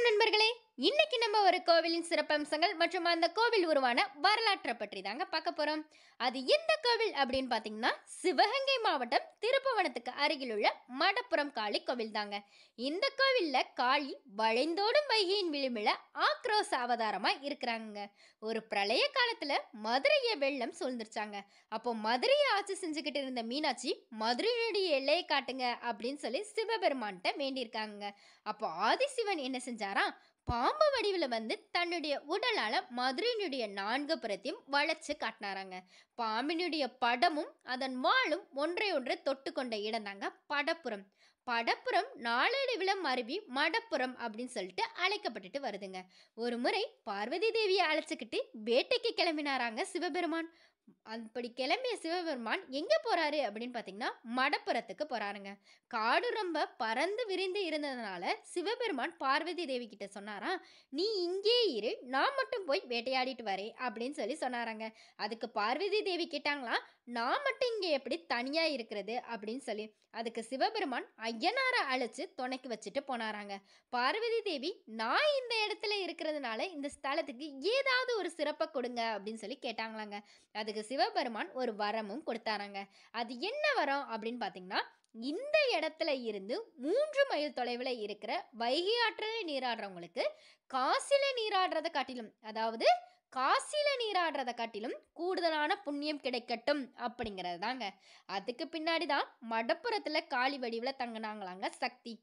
வணக்கம் நண்பர்களே இன்னைக்கு நம்ம ஒரு கோவிலின் சிறப்பம்சங்கள் மற்றும் அந்த கோவில் உருவான வரலாற்றை பற்றி தாங்க பார்க்க போகிறோம் அது எந்த கோவில் அப்படின்னு பார்த்தீங்கன்னா சிவகங்கை மாவட்டம் திருப்பவனத்துக்கு அருகில் உள்ள மடப்புறம் காளி கோவில் தாங்க இந்த கோவிலில் காளி வளைந்தோடும் வைகையின் விளிமில ஆக்ரோச அவதாரமாக இருக்கிறாங்க ஒரு பிரளய காலத்தில் மதுரையை வெள்ளம் சூழ்ந்துருச்சாங்க அப்போ மதுரையை ஆட்சி செஞ்சுக்கிட்டு இருந்த மீனாட்சி மதுரையினுடைய எல்லையை காட்டுங்க அப்படின்னு சொல்லி சிவபெருமான்கிட்ட வேண்டியிருக்காங்க அப்போ ஆதிசிவன் என்ன செஞ்சாராம் பாம்பு வடிவில் வந்து தன்னுடைய உடலால் மதுரையினுடைய நான்கு புறத்தையும் வளைச்சு காட்டினாராங்க பாம்பினுடைய படமும் அதன் வாழும் ஒன்றை ஒன்றை தொட்டு கொண்ட இடம் தாங்க படப்புறம் படப்புறம் நாளடைவில் மருவி மடப்புறம் அப்படின்னு சொல்லிட்டு அழைக்கப்பட்டுட்டு வருதுங்க ஒரு முறை பார்வதி தேவியை அழைச்சிக்கிட்டு வேட்டைக்கு கிளம்பினாராங்க சிவபெருமான் அப்படி கிளம்பிய சிவபெருமான் எங்கே போகிறாரு அப்படின்னு பார்த்தீங்கன்னா மடப்புறத்துக்கு போகிறாருங்க காடு ரொம்ப பறந்து விரிந்து இருந்ததுனால சிவபெருமான் பார்வதி தேவி கிட்ட சொன்னாராம் நீ இங்கே இரு நான் மட்டும் போய் வேட்டையாடிட்டு வரே அப்படின்னு சொல்லி சொன்னாராங்க அதுக்கு பார்வதி தேவி கேட்டாங்களா நான் மட்டும் இங்கே எப்படி தனியாக இருக்கிறது அப்படின்னு சொல்லி அதுக்கு சிவபெருமான் ஐயனாரை அழைச்சி துணைக்கு வச்சுட்டு போனாராங்க பார்வதி தேவி நான் இந்த இடத்துல இருக்கிறதுனால இந்த ஸ்தலத்துக்கு ஏதாவது ஒரு சிறப்பை கொடுங்க அப்படின்னு சொல்லி கேட்டாங்களாங்க அதுக்கு அதுக்கு சிவபெருமான் ஒரு வரமும் கொடுத்தாராங்க அது என்ன வரம் அப்படின்னு பார்த்தீங்கன்னா இந்த இடத்துல இருந்து மூன்று மைல் தொலைவில் இருக்கிற வைகை ஆற்றில் நீராடுறவங்களுக்கு காசில நீராடுறதை காட்டிலும் அதாவது காசில நீராடுறதை காட்டிலும் கூடுதலான புண்ணியம் கிடைக்கட்டும் அப்படிங்கிறது தாங்க அதுக்கு பின்னாடி தான் மடப்புறத்தில் காளி வடிவில் தங்கினாங்களாங்க சக்தி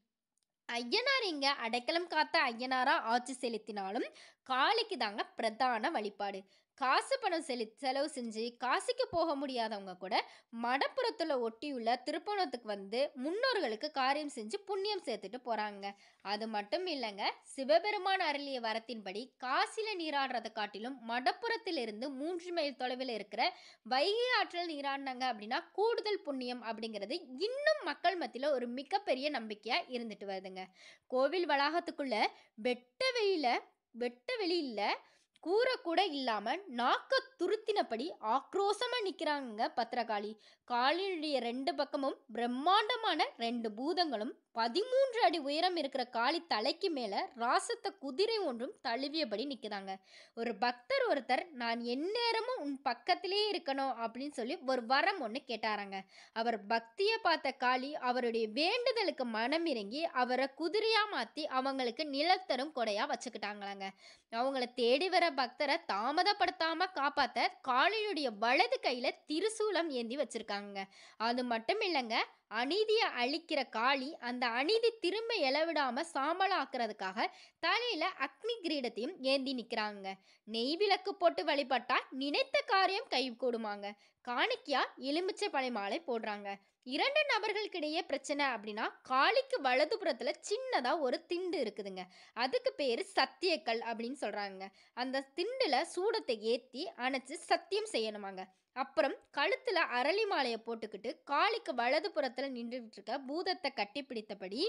ஐயனார் இங்கே அடைக்கலம் காத்த ஐயனாராக ஆட்சி செலுத்தினாலும் காளிக்கு தாங்க பிரதான வழிபாடு காசு பணம் செலி செலவு செஞ்சு காசிக்கு போக முடியாதவங்க கூட மடப்புறத்தில் ஒட்டியுள்ள திருப்பணத்துக்கு வந்து முன்னோர்களுக்கு காரியம் செஞ்சு புண்ணியம் சேர்த்துட்டு போகிறாங்க அது மட்டும் இல்லைங்க சிவபெருமான் அருளிய வரத்தின்படி காசியில் நீராடுறதை காட்டிலும் மடப்புறத்திலிருந்து மூன்று மைல் தொலைவில் இருக்கிற வைகை ஆற்றல் நீராடினாங்க அப்படின்னா கூடுதல் புண்ணியம் அப்படிங்கிறது இன்னும் மக்கள் மத்தியில் ஒரு மிகப்பெரிய நம்பிக்கையாக இருந்துட்டு வருதுங்க கோவில் வளாகத்துக்குள்ளே வெட்ட வெளியில் வெட்ட வெளியில் கூறக்கூட இல்லாமல் நாக்க துருத்தினபடி ஆக்ரோசமாக நிற்கிறாங்க பத்திரகாளி காளியினுடைய ரெண்டு பக்கமும் பிரம்மாண்டமான ரெண்டு பூதங்களும் பதிமூன்று அடி உயரம் இருக்கிற காளி தலைக்கு மேலே ராசத்தை குதிரை ஒன்றும் தழுவியபடி நிற்குதாங்க ஒரு பக்தர் ஒருத்தர் நான் எந்நேரமும் உன் பக்கத்திலே இருக்கணும் அப்படின்னு சொல்லி ஒரு வரம் ஒன்று கேட்டாராங்க அவர் பக்தியை பார்த்த காளி அவருடைய வேண்டுதலுக்கு மனம் இறங்கி அவரை குதிரையாக மாற்றி அவங்களுக்கு நிலத்தரும் கொடையாக வச்சுக்கிட்டாங்களாங்க அவங்கள தேடி வர பக்தரை தாமதப்படுத்தாமல் காப்பாற்ற காளியுடைய வலது கையில் திருசூலம் ஏந்தி வச்சுருக்காங்க அது மட்டும் இல்லைங்க அநீதியை அழிக்கிற காளி அந்த அநீதி திரும்ப எழவிடாம சாம்பலாக்குறதுக்காக தலையில அக்னி கிரீடத்தையும் ஏந்தி நிற்கிறாங்க நெய் விளக்கு போட்டு வழிபட்டா நினைத்த காரியம் கை கூடுமாங்க காணிக்கையா எலுமிச்சை பழை மாலை போடுறாங்க இரண்டு நபர்களுக்கிடையே பிரச்சனை அப்படின்னா காளிக்கு வலதுபுறத்துல சின்னதா ஒரு திண்டு இருக்குதுங்க அதுக்கு பேர் சத்தியக்கல் அப்படின்னு சொல்றாங்க அந்த திண்டுல சூடத்தை ஏற்றி அணைச்சு சத்தியம் செய்யணுமாங்க அப்புறம் கழுத்தில் அரளி மாலையை போட்டுக்கிட்டு காளிக்கு வலது புறத்தில் நின்றுட்டு இருக்க பூதத்தை கட்டிப்பிடித்தபடி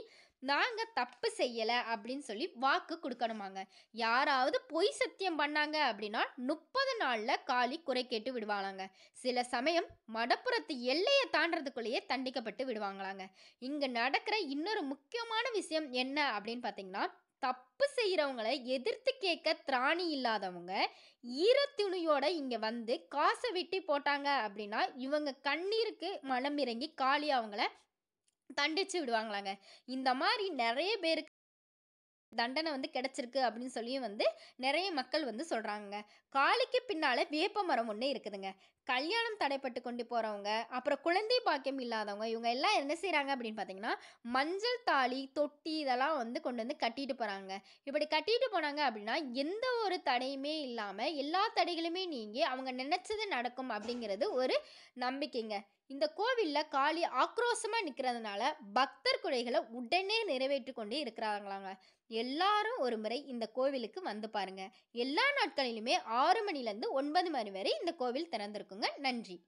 நாங்கள் தப்பு செய்யலை அப்படின்னு சொல்லி வாக்கு கொடுக்கணுமாங்க யாராவது பொய் சத்தியம் பண்ணாங்க அப்படின்னா முப்பது நாளில் காளி குறை கேட்டு விடுவாங்களாங்க சில சமயம் மடப்புறத்து எல்லையை தாண்டறதுக்குள்ளேயே தண்டிக்கப்பட்டு விடுவாங்களாங்க இங்கே நடக்கிற இன்னொரு முக்கியமான விஷயம் என்ன அப்படின்னு பார்த்தீங்கன்னா தப்பு செய்கிறவங்கள எதிர்த்து கேட்க திராணி இல்லாதவங்க ஈரத்துணியோட இங்கே வந்து காசை வெட்டி போட்டாங்க அப்படின்னா இவங்க கண்ணீருக்கு மனம் இறங்கி காலி அவங்கள தண்டிச்சு விடுவாங்களாங்க இந்த மாதிரி நிறைய பேருக்கு தண்டனை வந்து கிடச்சிருக்கு அப்படின்னு சொல்லி வந்து நிறைய மக்கள் வந்து சொல்கிறாங்க காளிக்கு பின்னால் வேப்ப மரம் ஒன்று இருக்குதுங்க கல்யாணம் தடைப்பட்டு கொண்டு போகிறவங்க அப்புறம் குழந்தை பாக்கியம் இல்லாதவங்க இவங்க எல்லாம் என்ன செய்கிறாங்க அப்படின்னு பார்த்தீங்கன்னா மஞ்சள் தாலி தொட்டி இதெல்லாம் வந்து கொண்டு வந்து கட்டிட்டு போகிறாங்க இப்படி கட்டிட்டு போனாங்க அப்படின்னா எந்த ஒரு தடையுமே இல்லாமல் எல்லா தடைகளுமே நீங்கி அவங்க நினச்சது நடக்கும் அப்படிங்கிறது ஒரு நம்பிக்கைங்க இந்த கோவிலில் காளி ஆக்ரோஷமாக நிற்கிறதுனால பக்தர் குறைகளை உடனே நிறைவேற்றி கொண்டே இருக்கிறாங்களாங்க எல்லாரும் ஒரு முறை இந்த கோவிலுக்கு வந்து பாருங்கள் எல்லா நாட்களிலுமே ஆறு மணிலேருந்து ஒன்பது மணி வரை இந்த கோவில் திறந்திருக்குங்க நன்றி